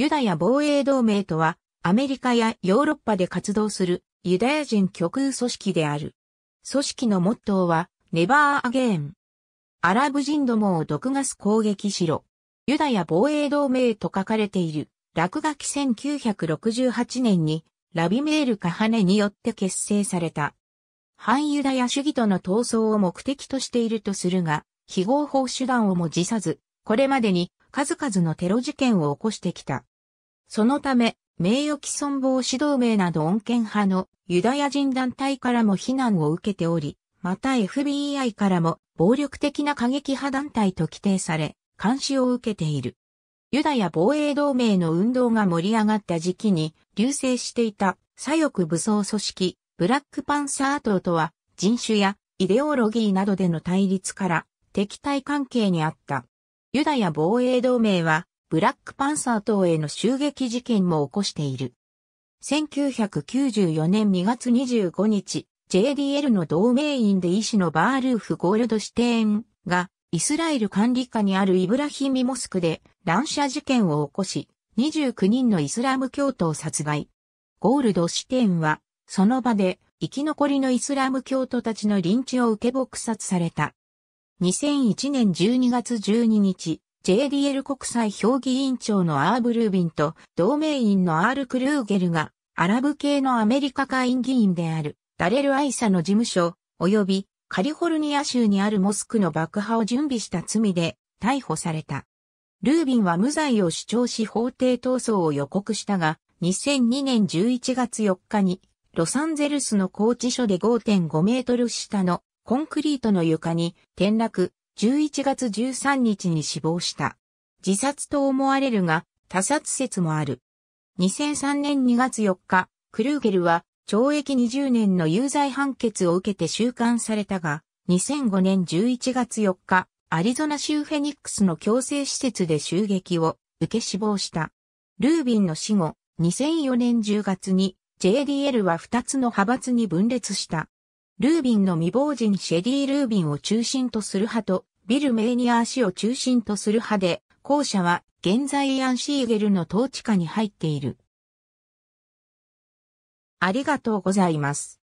ユダヤ防衛同盟とは、アメリカやヨーロッパで活動するユダヤ人極右組織である。組織のモットーは、ネバーアゲーン。アラブ人どもを毒ガス攻撃しろ。ユダヤ防衛同盟と書かれている、落書き1968年に、ラビメール・カハネによって結成された。反ユダヤ主義との闘争を目的としているとするが、非合法手段をも辞さず、これまでに数々のテロ事件を起こしてきた。そのため、名誉毀損防止同盟など穏健派のユダヤ人団体からも非難を受けており、また FBI からも暴力的な過激派団体と規定され、監視を受けている。ユダヤ防衛同盟の運動が盛り上がった時期に流星していた左翼武装組織ブラックパンサー党とは人種やイデオロギーなどでの対立から敵対関係にあった。ユダヤ防衛同盟はブラックパンサー等への襲撃事件も起こしている。1994年2月25日、JDL の同盟員で医師のバールーフ・ゴールドシテーンが、イスラエル管理下にあるイブラヒミモスクで乱射事件を起こし、29人のイスラム教徒を殺害。ゴールドシテーンは、その場で生き残りのイスラム教徒たちの臨地を受け撲殺された。2001年12月12日、JDL 国際評議委員長のアーブルービンと同盟員のアール・クルーゲルがアラブ系のアメリカ会員議員であるダレル・アイサの事務所及びカリフォルニア州にあるモスクの爆破を準備した罪で逮捕された。ルービンは無罪を主張し法廷闘争を予告したが、2002年11月4日にロサンゼルスの拘置所で5.5メートル下のコンクリートの床に転落、11月13日に死亡した。自殺と思われるが、他殺説もある。2003年2月4日、クルーゲルは懲役20年の有罪判決を受けて収監されたが、2005年11月4日、アリゾナ州フェニックスの強制施設で襲撃を受け死亡した。ルービンの死後、2004年10月に JDL は2つの派閥に分裂した。ルービンの未亡人シェリー・ルービンを中心とする派と、ビルメイニアーを中心とする派で、校舎は現在イアンシーゲルの統治下に入っている。ありがとうございます。